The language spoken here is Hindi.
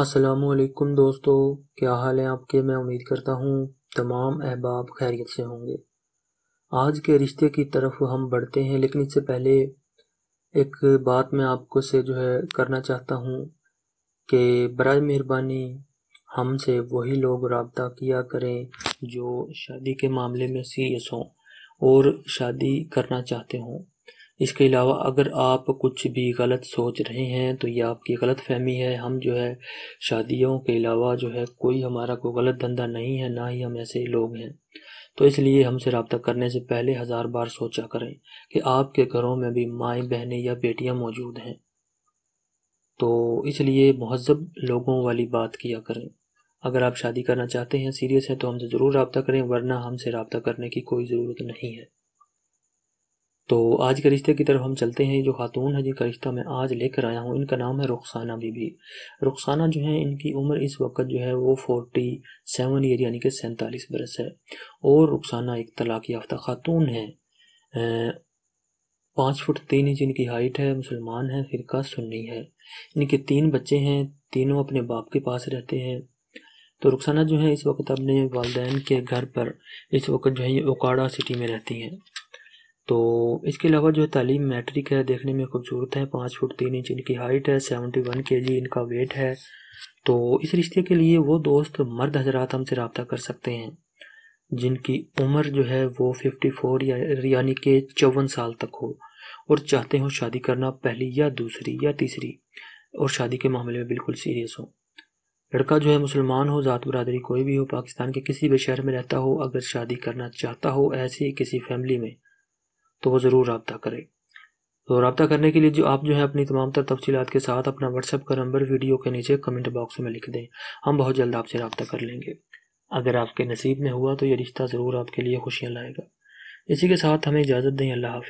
असलकुम दोस्तों क्या हाल है आपके मैं उम्मीद करता हूँ तमाम अहबाब खैरियत से होंगे आज के रिश्ते की तरफ हम बढ़ते हैं लेकिन इससे पहले एक बात मैं आपको से जो है करना चाहता हूँ कि बर मेहरबानी हमसे वही लोग रबता किया करें जो शादी के मामले में सीरियस हों और शादी करना चाहते हों इसके अलावा अगर आप कुछ भी गलत सोच रहे हैं तो ये आपकी गलत फहमी है हम जो है शादियों के अलावा जो है कोई हमारा कोई गलत धंधा नहीं है ना ही हम ऐसे लोग हैं तो इसलिए हमसे रबता करने से पहले हज़ार बार सोचा करें कि आपके घरों में भी माएँ बहनें या बेटियाँ मौजूद हैं तो इसलिए महजब लोगों वाली बात किया करें अगर आप शादी करना चाहते हैं सीरियस है तो हमसे ज़रूर रबता करें वरना हमसे रबता करने की कोई ज़रूरत नहीं है तो आज के रिश्ते की तरफ हम चलते हैं जो खातून है जिनका रिश्ता मैं आज लेकर आया हूँ इनका नाम है रुखसाना बीबी रुखसाना जो है इनकी उम्र इस वक्त जो है वो फोर्टी सेवन ईयर यानी कि सैंतालीस बरस है और रुखसाना एक तलाक याफ्ता खातून है पाँच फुट तीन इंच इनकी हाइट है मुसलमान है फ़िरका सुन्नी है इनके तीन बच्चे हैं तीनों अपने बाप के पास रहते हैं तो रुखसाना जो है इस वक्त अपने वालदेन के घर पर इस वक्त जो है ये ओकाड़ा सिटी में रहती हैं तो इसके अलावा जो है तालीम मैट्रिक है देखने में खूबसूरत है पाँच फुट तीन इंच इनकी हाइट है सेवेंटी वन के जी इनका वेट है तो इस रिश्ते के लिए वो दोस्त मर्द हजरात हमसे रबता कर सकते हैं जिनकी उम्र जो है वो फिफ्टी फोर या यानी कि चौवन साल तक हो और चाहते हो शादी करना पहली या दूसरी या तीसरी और शादी के मामले में बिल्कुल सीरियस हो लड़का जो है मुसलमान हो ज़ात बरदरी कोई भी हो पाकिस्तान के किसी भी शहर में रहता हो अगर शादी करना चाहता हो ऐसी किसी फैमिली में तो वो ज़रूर रबता करें तो रबता करने के लिए जो आप जो है अपनी तमाम तर तफसीत के साथ अपना व्हाट्सएप का नंबर वीडियो के नीचे कमेंट बॉक्स में लिख दें हम बहुत जल्द आपसे रबता कर लेंगे अगर आपके नसीब में हुआ तो ये रिश्ता ज़रूर आपके लिए खुशियाँ लाएगा इसी के साथ हमें इजाज़त दें अल्लाह हाफि